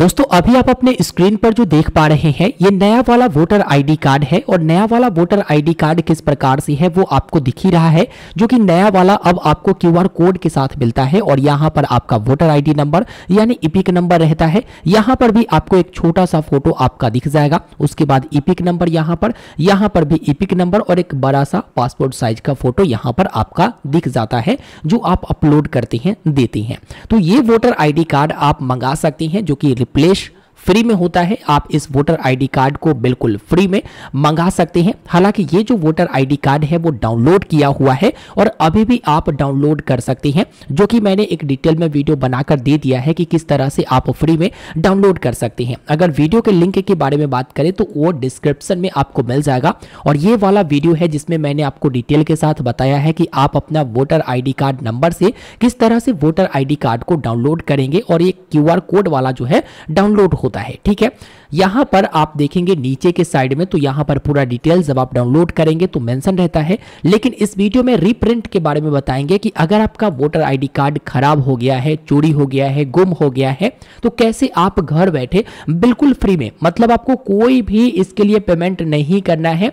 दोस्तों अभी आप अपने स्क्रीन पर जो देख पा रहे हैं ये नया वाला वोटर आईडी कार्ड है और नया वाला वोटर आईडी कार्ड किस प्रकार से है वो आपको दिख ही रहा है जो कि नया वाला अब आपको क्यूआर कोड के साथ मिलता है और यहाँ पर आपका वोटर आईडी नंबर यानी इपिक नंबर रहता है यहाँ पर भी आपको एक छोटा सा फोटो आपका दिख जाएगा उसके बाद इपिक नंबर यहाँ पर यहाँ पर भी इपिक नंबर और एक बड़ा सा पासपोर्ट साइज का फोटो यहाँ पर आपका दिख जाता है जो आप अपलोड करते हैं देते हैं तो ये वोटर आई कार्ड आप मंगा सकते हैं जो कि replace फ्री में होता है आप इस वोटर आईडी कार्ड को बिल्कुल फ्री में मंगा सकते हैं हालांकि ये जो वोटर आईडी कार्ड है वो डाउनलोड किया हुआ है और अभी भी आप डाउनलोड कर सकते हैं जो कि मैंने एक डिटेल में वीडियो बनाकर दे दिया है कि किस तरह से आप फ्री में डाउनलोड कर सकते हैं अगर वीडियो के लिंक के बारे में बात करें तो वो डिस्क्रिप्शन में आपको मिल जाएगा और ये वाला वीडियो है जिसमें मैंने आपको डिटेल के साथ बताया है कि आप अपना वोटर आई कार्ड नंबर से किस तरह से वोटर आई कार्ड को डाउनलोड करेंगे और ये क्यू कोड वाला जो है डाउनलोड होता है ठीक है यहां पर आप देखेंगे नीचे के साइड में तो यहां पर पूरा डिटेल जब आप डाउनलोड करेंगे तो मेंशन रहता है लेकिन इस वीडियो में रिप्रिंट के बारे में बताएंगे कि अगर आपका वोटर आईडी कार्ड खराब हो गया है चोरी हो गया है गुम हो गया है तो कैसे आप घर बैठे बिल्कुल फ्री में मतलब आपको कोई भी इसके लिए पेमेंट नहीं करना है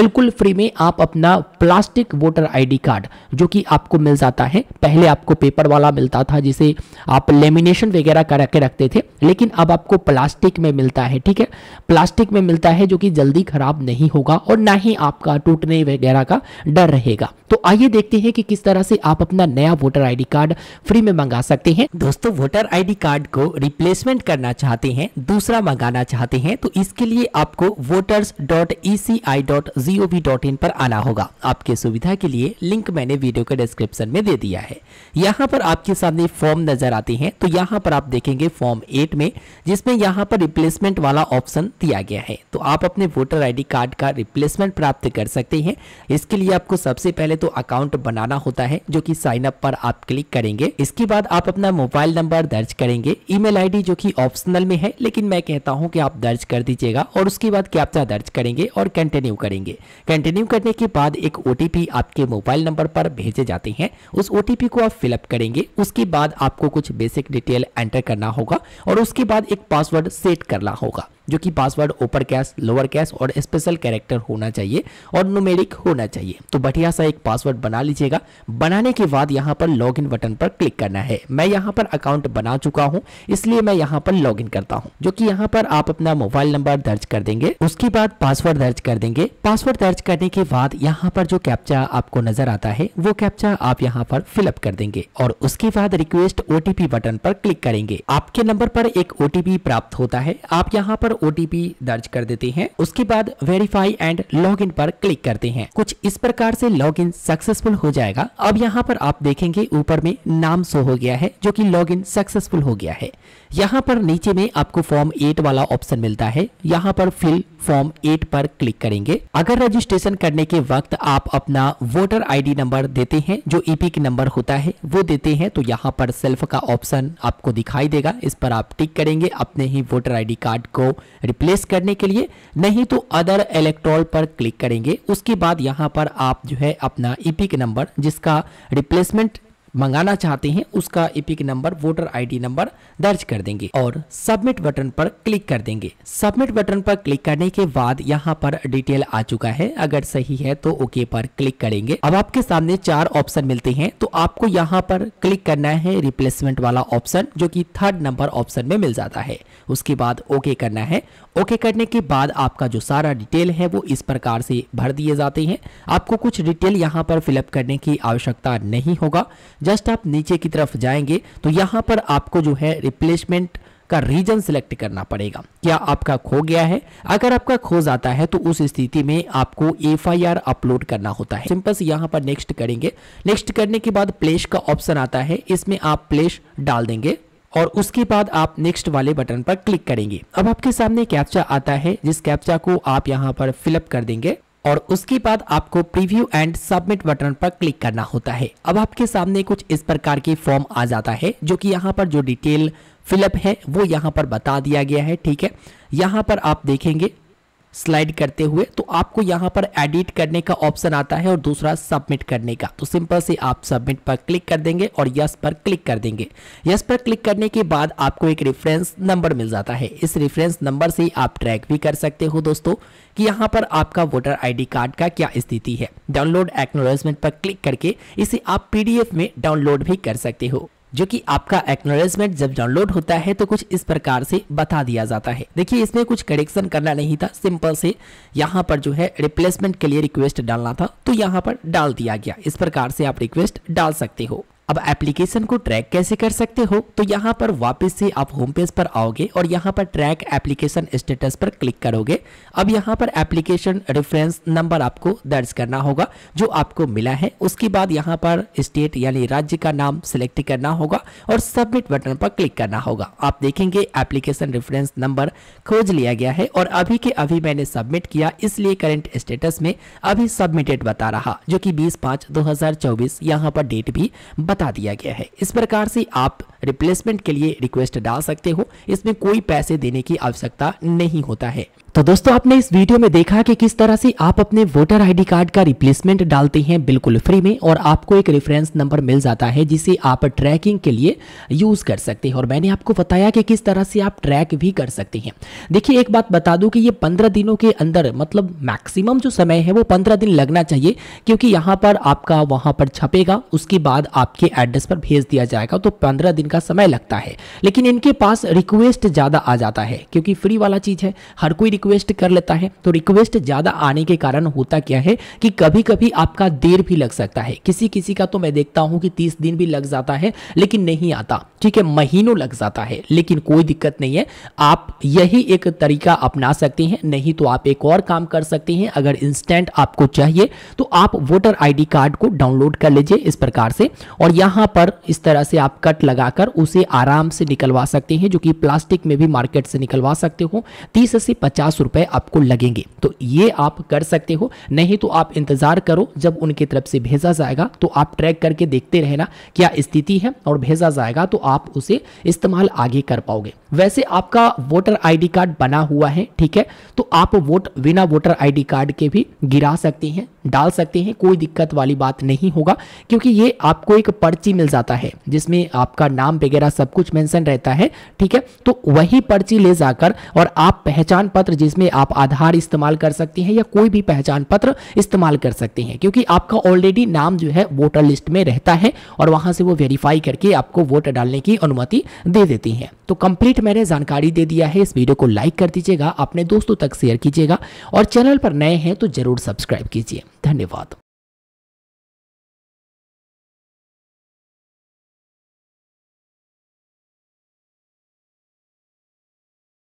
बिल्कुल फ्री में आप अपना प्लास्टिक वोटर आई कार्ड जो कि आपको मिल जाता है पहले आपको पेपर वाला मिलता था जिसे आप लेमिनेशन वगैरह करके रखते थे लेकिन अब आपको प्लास्टिक में मिलता है ठीक है प्लास्टिक में मिलता है जो कि जल्दी खराब नहीं होगा और ना ही आपका टूटने वगैरह का डर रहेगा तो आइए देखते हैं कि किस तरह से आप अपना नया वोटर आईडी कार्ड फ्री में मंगा सकते हैं दोस्तों वोटर आईडी कार्ड को रिप्लेसमेंट करना चाहते हैं दूसरा मंगाना चाहते हैं तो इसके लिए आपको voters dot E C I dot G O V dot in पर आना होगा आपके सुविधा के लिए लिंक मैंने वीडियो के डिस्क्रिप्शन में दे दिया है यहाँ पर आपके सामने फॉर्म नजर आते हैं तो यहाँ पर आप देखेंगे फॉर्म एट में जिसमें यहाँ पर रिप्लेसमेंट वाला ऑप्शन दिया गया है तो आप अपने वोटर आईडी कार्ड का रिप्लेसमेंट प्राप्त कर सकते हैं इसके लिए आपको सबसे पहले तो अकाउंट बनाना होता है जो कि साइन अप पर आप क्लिक करेंगे इसके बाद आप अपना मोबाइल नंबर दर्ज करेंगे ईमेल आईडी जो कि ऑप्शनल में है लेकिन मैं कहता हूँ कि आप दर्ज कर दीजिएगा और उसके बाद कैप्चा दर्ज करेंगे और कंटिन्यू करेंगे कंटिन्यू करने के बाद एक ओ आपके मोबाइल नंबर पर भेजे जाते हैं उस ओ को आप फिलअप करेंगे उसके बाद आपको कुछ बेसिक डिटेल एंटर करना होगा और उसके बाद एक पासवर्ड पासवर्ड सेट करना होगा जो कि password upper case lower case और स्पेशल कैरेक्टर होना चाहिए और नोमेरिक होना चाहिए तो बढ़िया सा एक पासवर्ड बना लीजिएगा बनाने के बाद यहाँ पर लॉग बटन पर क्लिक करना है मैं यहाँ पर अकाउंट बना चुका हूँ इसलिए मैं यहाँ पर लॉग करता हूँ जो की यहाँ पर आप अपना मोबाइल नंबर दर्ज कर देंगे उसके बाद पासवर्ड दर्ज कर देंगे पासवर्ड दर्ज करने के बाद यहाँ पर जो कैप्चा आपको नजर आता है वो कैप्चा आप यहाँ पर फिलअप कर देंगे और उसके बाद रिक्वेस्ट ओटीपी बटन पर क्लिक करेंगे आपके नंबर पर एक ओटीपी प्राप्त होता है आप यहाँ पर ओ दर्ज कर देते हैं उसके बाद वेरीफाई एंड लॉग इन पर क्लिक करते हैं कुछ इस प्रकार से लॉग इन सक्सेसफुल हो जाएगा अब यहाँ पर आप देखेंगे ऊपर में नाम शो हो गया है जो की लॉग इन सक्सेसफुल हो गया है यहाँ पर नीचे में आपको फॉर्म एट वाला ऑप्शन मिलता है यहाँ पर फिल फॉर्म एट पर क्लिक करेंगे अगर रजिस्ट्रेशन करने के वक्त आप अपना वोटर आईडी नंबर देते हैं जो ईपिक e नंबर होता है वो देते हैं तो यहाँ पर सेल्फ का ऑप्शन आपको दिखाई देगा इस पर आप टिक करेंगे अपने ही वोटर आईडी कार्ड को रिप्लेस करने के लिए नहीं तो अदर इलेक्ट्रॉल पर क्लिक करेंगे उसके बाद यहाँ पर आप जो है अपना e के नंबर जिसका रिप्लेसमेंट मंगाना चाहते हैं उसका EPIC number voter ID number दर्ज कर देंगे और सबमिट बटन पर क्लिक कर देंगे सबमिट बटन पर क्लिक करने के बाद यहाँ पर डिटेल आ चुका है अगर सही है तो ओके पर क्लिक करेंगे अब आपके सामने चार ऑप्शन मिलते हैं तो आपको यहाँ पर क्लिक करना है रिप्लेसमेंट वाला ऑप्शन जो की थर्ड नंबर ऑप्शन में मिल जाता है उसके बाद ओके करना है ओके करने के बाद आपका जो सारा डिटेल है वो इस प्रकार से भर दिए जाते हैं आपको कुछ डिटेल यहाँ पर फिलअप करने की आवश्यकता नहीं होगा जस्ट आप नीचे की तरफ जाएंगे तो यहाँ पर आपको जो है रिप्लेसमेंट का रीजन सिलेक्ट करना पड़ेगा क्या आपका खो गया है अगर आपका खो जाता है तो उस स्थिति में आपको एफ अपलोड करना होता है सिंपल यहाँ पर नेक्स्ट करेंगे नेक्स्ट करने के बाद प्लेस का ऑप्शन आता है इसमें आप प्लेस डाल देंगे और उसके बाद आप नेक्स्ट वाले बटन पर क्लिक करेंगे अब आपके सामने कैप्चा आता है जिस कैप्चा को आप यहाँ पर फिलअप कर देंगे और उसके बाद आपको प्रीव्यू एंड सबमिट बटन पर क्लिक करना होता है अब आपके सामने कुछ इस प्रकार की फॉर्म आ जाता है जो कि यहाँ पर जो डिटेल फिलअप है वो यहाँ पर बता दिया गया है ठीक है यहाँ पर आप देखेंगे स्लाइड करते हुए तो आपको यहाँ पर एडिट करने का ऑप्शन आता है और दूसरा सबमिट करने का तो सिंपल से आप सबमिट पर क्लिक कर देंगे और यस पर क्लिक कर देंगे यस पर क्लिक करने के बाद आपको एक रेफरेंस नंबर मिल जाता है इस रेफरेंस नंबर से आप ट्रैक भी कर सकते हो दोस्तों कि यहाँ पर आपका वोटर आईडी कार्ड का क्या स्थिति है डाउनलोड एक्नोलॉजमेंट पर क्लिक करके इसे आप पीडीएफ में डाउनलोड भी कर सकते हो जो कि आपका एक्नोलेजमेंट जब डाउनलोड होता है तो कुछ इस प्रकार से बता दिया जाता है देखिए इसमें कुछ करेक्शन करना नहीं था सिंपल से यहाँ पर जो है रिप्लेसमेंट के लिए रिक्वेस्ट डालना था तो यहाँ पर डाल दिया गया इस प्रकार से आप रिक्वेस्ट डाल सकते हो अब एप्लीकेशन को ट्रैक कैसे कर सकते हो तो यहाँ पर वापस से आप होम पेज पर आओगे और यहाँ पर ट्रैक एप्लीकेशन स्टेटस पर क्लिक करोगे अब यहाँ पर एप्लीकेशन रेफरेंस नंबर आपको दर्ज करना होगा जो आपको मिला है उसके बाद यहाँ पर स्टेट यानी राज्य का नाम सिलेक्ट करना होगा और सबमिट बटन पर क्लिक करना होगा आप देखेंगे एप्लीकेशन रेफरेंस नंबर खोज लिया गया है और अभी के अभी मैंने सबमिट किया इसलिए करेंट स्टेटस में अभी सबमिटेड बता रहा जो कि बीस पाँच दो यहाँ पर डेट भी बता हटा दिया गया है इस प्रकार से आप रिप्लेसमेंट के लिए रिक्वेस्ट डाल सकते हो इसमें कोई पैसे देने की आवश्यकता नहीं होता है तो दोस्तों आपने इस वीडियो में देखा कि किस तरह से आप अपने वोटर आईडी कार्ड का रिप्लेसमेंट डालते हैं बिल्कुल फ्री में और आपको एक रेफरेंस नंबर मिल जाता है जिसे आप ट्रैकिंग के लिए यूज़ कर सकते हैं और मैंने आपको बताया कि किस तरह से आप ट्रैक भी कर सकते हैं देखिए एक बात बता दूं कि ये पंद्रह दिनों के अंदर मतलब मैक्सिमम जो समय है वो पंद्रह दिन लगना चाहिए क्योंकि यहाँ पर आपका वहाँ पर छपेगा उसके बाद आपके एड्रेस पर भेज दिया जाएगा तो पंद्रह दिन का समय लगता है लेकिन इनके पास रिक्वेस्ट ज़्यादा आ जाता है क्योंकि फ्री वाला चीज़ है हर कोई रिक्वेस्ट कर लेता है तो रिक्वेस्ट ज़्यादा आने के कारण होता क्या है कि कभी कभी आपका देर भी लग सकता है किसी किसी का तो मैं देखता हूं कि तीस दिन भी लग जाता है लेकिन नहीं आता ठीक है महीनों लग जाता है लेकिन कोई दिक्कत नहीं है आप यही एक तरीका अपना सकते हैं नहीं तो आप एक और काम कर सकते हैं अगर इंस्टेंट आपको चाहिए तो आप वोटर आईडी कार्ड को डाउनलोड कर लीजिए इस प्रकार से और यहां पर इस तरह से आप कट लगाकर उसे आराम से निकलवा सकते हैं जो कि प्लास्टिक में भी मार्केट से निकलवा सकते हो 30 से पचास रुपए आपको लगेंगे तो ये आप कर सकते हो नहीं तो आप इंतज़ार करो जब उनकी तरफ से भेजा जाएगा तो आप ट्रैक करके देखते रहना क्या स्थिति है और भेजा जाएगा तो आप उसे इस्तेमाल आगे कर पाओगे वैसे आपका वोटर आईडी कार्ड बना हुआ है ठीक है तो आप वोट बिना वोटर आईडी कार्ड के भी गिरा सकते हैं डाल सकते हैं कोई दिक्कत वाली बात नहीं होगा क्योंकि ये आपको एक पर्ची मिल जाता है जिसमें आपका नाम वगैरह सब कुछ मेंशन रहता है ठीक है तो वही पर्ची ले जाकर और आप पहचान पत्र जिसमें आप आधार इस्तेमाल कर सकते हैं या कोई भी पहचान पत्र इस्तेमाल कर सकते हैं क्योंकि आपका ऑलरेडी नाम जो है वोटर लिस्ट में रहता है और वहां से वो वेरीफाई करके आपको वोट डालने की अनुमति दे देती है तो कंप्लीट मैंने जानकारी दे दिया है इस वीडियो को लाइक कर दीजिएगा अपने दोस्तों तक शेयर कीजिएगा और चैनल पर नए हैं तो जरूर सब्सक्राइब कीजिए धन्यवाद